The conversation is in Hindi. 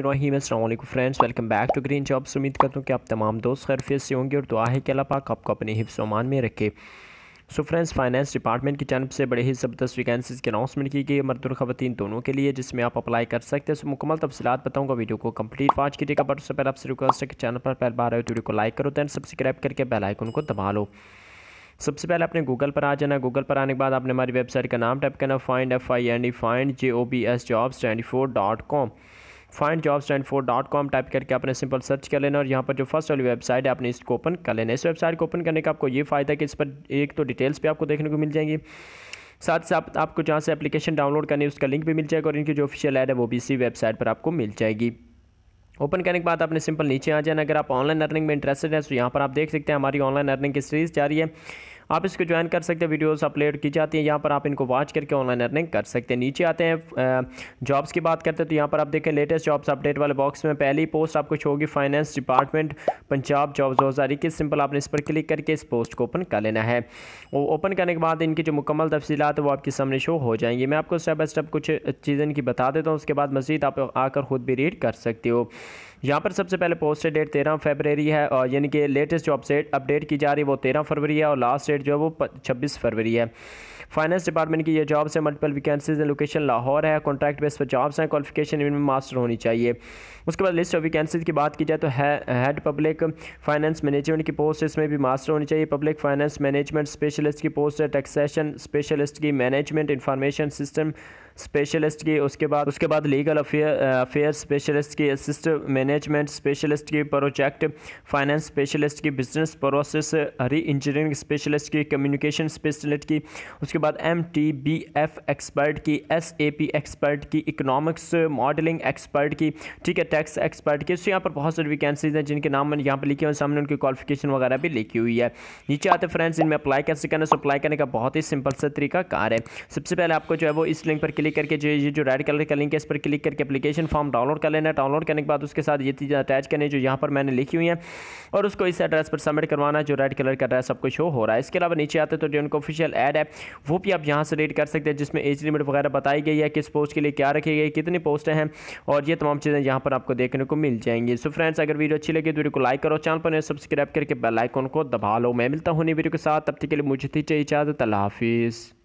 रहीम असल friends welcome back to green jobs उम्मीद करता हूँ कि आप तमाम दोस्त खैरफियत से होंगे और दुआ है कि अला पाक आपको अपने हिफ्स में रखे सो फ्रेंड्स फाइनेंस डिपार्टमेंट की जानब से बड़े ही ज़बरदस्त वैकेंसीज की अनाउंसमेंट की गई मर्द और ख़वान दोनों के लिए जिसमें आप अप्लाई कर सकते हैं सो मुकमल तफसीत बताऊँगा वीडियो को कम्प्लीट वाच कीजिएगा बट उससे पहले आपसे रिक्वेस्ट है कि चैनल पर पहल बार आए तो वीडियो को लाइक करो दैन सब्सक्राइब करके बेलाइकन को दबा लो सबसे पहले आपने गूगल पर आ जाना गूगल पर आने के बाद आपने हमारी वेबसाइट का नाम टाइप करना find F I N E find J O B S jobs twenty four dot com find job stand four dot com type करके आपने सिंपल सर्च कर लेना और यहाँ पर जो फर्स्ट वाली वेबसाइट है आपने इसको ओपन कर लेना इस वेबसाइट को ओपन करने का आपको ये फ़ायदा है कि इस पर एक तो डिटेल्स भी आपको देखने को मिल जाएंगी साथ साथ आपको जहाँ से एप्लीकेशन डाउनलोड करनी है उसका लिंक भी मिल जाएगा और इनकी जो ऑफिशियल ऐड है वो भी इसी वेबसाइट पर आपको मिल जाएगी ओपन करने के बाद आपने सिंपल नीचे आ जाना अगर आप ऑनलाइन अर्निंग में इंटरेस्टेड है तो यहाँ पर आप देख सकते हैं हमारी ऑनलाइन अर्निंग की सीरीज़ जारी है आप इसको ज्वाइन कर सकते हैं वीडियोस अपलोड की जाती है यहाँ पर आप इनको वॉच करके ऑनलाइन अर्निंग कर सकते हैं नीचे आते हैं जॉब्स की बात करते हैं तो यहाँ पर आप देखें लेटेस्ट जॉब्स अपडेट वाले बॉक्स में पहली पोस्ट आपको होगी फाइनेंस डिपार्टमेंट पंजाब जॉब्स दो हज़ार इक्कीस सिंपल आपने इस पर क्लिक करके इस पोस्ट को ओपन कर लेना है वो ओपन करने के बाद इनकी जो मुकम्मल तफसीत है वो आपके सामने शो हो जाएंगी मैं आपको स्टेप बाय स्टेप कुछ चीज़ें इनकी बता देता हूँ उसके बाद मज़ीद आप आकर ख़ुद भी रीड कर सकते हो यहाँ पर सबसे पहले पोस्ट डेट तेरह फेबररी है और यानी कि लेटेस्ट जो अपडेट अपडेट की जा रही है वो तेरह फरवरी है और लास्ट डेट डेट जो है वो छब्बीस फरवरी है फाइनेंस डिपार्टमेंट की ये जॉब्स है मल्टीपल वैकेंसीज है लोकेशन लाहौर है कॉन्ट्रैक्ट बेस पर जॉब्स हैं क्वालिफिकेशन इनमें मास्टर होनी चाहिए उसके बाद लिस्ट ऑफ वैकेंसीज की बात की जाए तो हेड पब्लिक फाइनेंस मैनेजमेंट की पोस्ट इसमें भी मास्टर होनी चाहिए पब्लिक फाइनेंस मैनेजमेंट स्पेशलिस्ट की पोस्ट है टैक्सेशन स्पेशलिस्ट की मैनेजमेंट इंफॉर्मेशन सिस्टम स्पेशलिस्ट की उसके बाद उसके बाद लीगल अफेयर स्पेशलिस्ट की असिस्ट मैनेजमेंट स्पेशलिस्ट की प्रोजेक्ट फाइनेंस स्पेशलिस्ट की business process reengineering specialist की कम्युनिकेशन स्पेशलिस्ट की उसके बाद M T B F expert की एस ए पी एक्सपर्ट की इकोनॉमिक्स मॉडलिंग एक्सपर्ट की ठीक है टैक्स एक्सपर्ट की तो यहाँ पर बहुत सारी वैकेंसीज हैं जिनके नाम मैंने यहाँ पर लिखे हुए सामने उनकी क्वालिफिकेशन वगैरह भी लिखी हुई है नीचे आते फ्रेंड्स इनमें अप्लाई कैसे करना है अप्लाई करने का बहुत ही सिंपल सा तरीका कार है सबसे पहले आपको जो है वो इस लिंक पर क्लिक करके जो ये जो रेड कलर का लिंक है इस पर क्लिक करके एप्लीकेशन फॉर्म डाउनलोड कर लेना डाउनलोड करने के बाद उसके साथ ये चीज़ें अटैच करनी जो यहाँ पर मैंने लिखी हुई हैं और उसको इस एड्रेस पर सबमिट करवाना जो रेड कलर का एड्रेस आपको शो हो रहा है इसके अलावा नीचे आते तो जो उनका ऑफिशियल एड है वो भी आप यहाँ से रीड कर सकते हैं जिसमें एज लिमिट वगैरह बताई गई है किस पोस्ट के लिए क्या रखी गई कितनी पोस्टें हैं और ये तमाम चीज़ें यहाँ पर आपको देखने को मिल जाएंगी सो फ्रेंड्स अगर वीडियो अच्छी लगी तो वीडियो को लाइक करो चैनल पर सब्सक्राइब करके बेलाइकॉन को दबा लो मैं मिलता हूँ नहीं वीडियो के साथ तब तक के लिए मुझे थी चाहिए इजाज़त अल्लाह हाफिज़